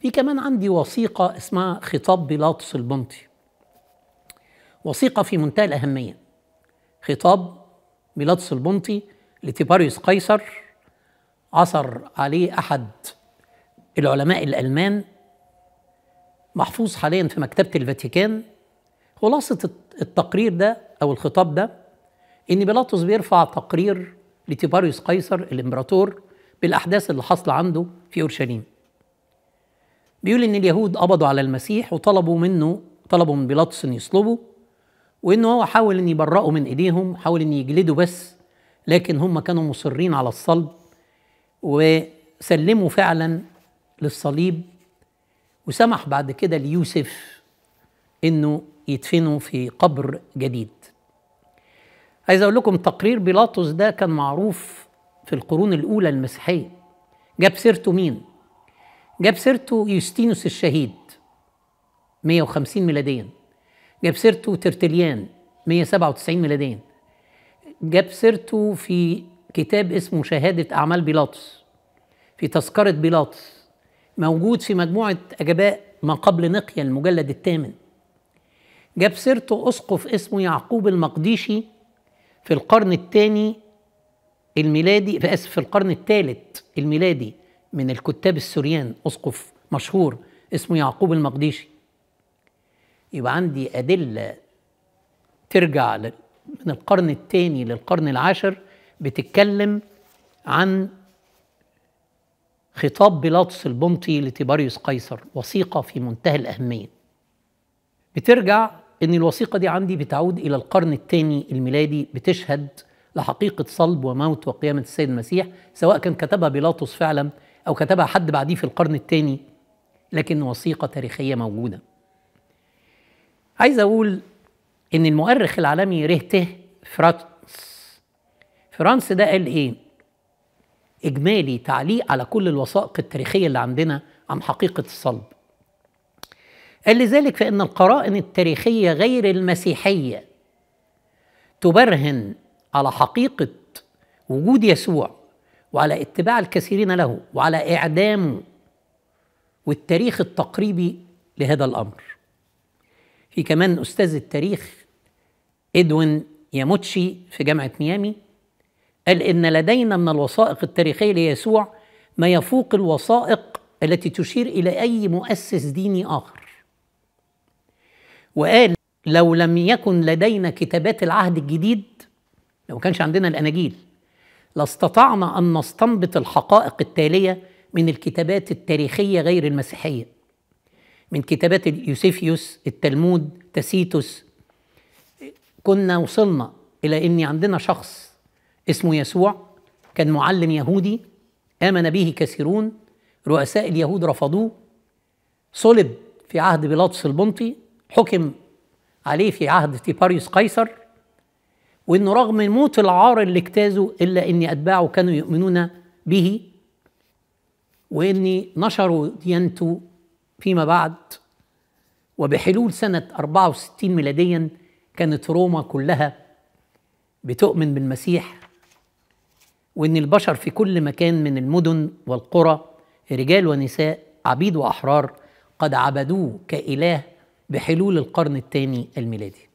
في كمان عندي وثيقة اسمها خطاب بيلاطس البنطي وثيقة في منتهى الأهمية خطاب بيلاطس البنطي لتيباريوس قيصر عثر عليه أحد العلماء الألمان محفوظ حاليا في مكتبة الفاتيكان خلاصة التقرير ده أو الخطاب ده إن بيلاطس بيرفع تقرير لتيباريوس قيصر الإمبراطور بالأحداث اللي حصل عنده في أورشليم بيقول ان اليهود قبضوا على المسيح وطلبوا منه طلبوا من بيلاطس ان يصلبه وانه هو حاول ان يبرأه من ايديهم حاول ان يجلده بس لكن هم كانوا مصرين على الصلب وسلموا فعلا للصليب وسمح بعد كده ليوسف انه يدفنوا في قبر جديد عايز اقول لكم تقرير بيلاطس ده كان معروف في القرون الاولى المسيحيه جاب سيرته مين جاب سيرته يوستينوس الشهيد 150 ميلاديا جاب سيرته ترتليان 197 ميلاديا جاب سيرته في كتاب اسمه شهادة أعمال بيلاطس في تذكرة بيلاطس موجود في مجموعة أجباء ما قبل نقيا المجلد الثامن جاب سيرته أسقف اسمه يعقوب المقديشي في القرن الثاني الميلادي في اسف في القرن الثالث الميلادي من الكتاب السوريان اسقف مشهور اسمه يعقوب المقديشي يبقى عندي ادله ترجع من القرن الثاني للقرن العاشر بتتكلم عن خطاب بيلاطس البنطي لتيباريوس قيصر وثيقه في منتهى الاهميه بترجع ان الوثيقه دي عندي بتعود الى القرن الثاني الميلادي بتشهد لحقيقه صلب وموت وقيامه السيد المسيح سواء كان كتبها بيلاطس فعلا أو كتبها حد بعديه في القرن الثاني لكن وثيقة تاريخية موجودة عايز أقول إن المؤرخ العالمي رهته فرانس فرانس ده قال إيه؟ إجمالي تعليق على كل الوثائق التاريخية اللي عندنا عن حقيقة الصلب قال لذلك فإن القرائن التاريخية غير المسيحية تبرهن على حقيقة وجود يسوع وعلى اتباع الكثيرين له وعلى إعدامه والتاريخ التقريبي لهذا الأمر في كمان أستاذ التاريخ إدوين ياموتشي في جامعة ميامي قال إن لدينا من الوثائق التاريخية ليسوع ما يفوق الوثائق التي تشير إلى أي مؤسس ديني آخر وقال لو لم يكن لدينا كتابات العهد الجديد لو ما كانش عندنا الأناجيل لاستطعنا أن نستنبط الحقائق التالية من الكتابات التاريخية غير المسيحية من كتابات يوسيفيوس التلمود تسيتوس كنا وصلنا إلى أن عندنا شخص اسمه يسوع كان معلم يهودي آمن به كثيرون رؤساء اليهود رفضوه صلب في عهد بيلاطس البنطي حكم عليه في عهد تيباريوس قيصر وانه رغم موت العار اللي اجتازه الا ان اتباعه كانوا يؤمنون به واني نشروا ديانته فيما بعد وبحلول سنة 64 ميلاديا كانت روما كلها بتؤمن بالمسيح وإن البشر في كل مكان من المدن والقرى رجال ونساء عبيد وأحرار قد عبدوه كإله بحلول القرن الثاني الميلادي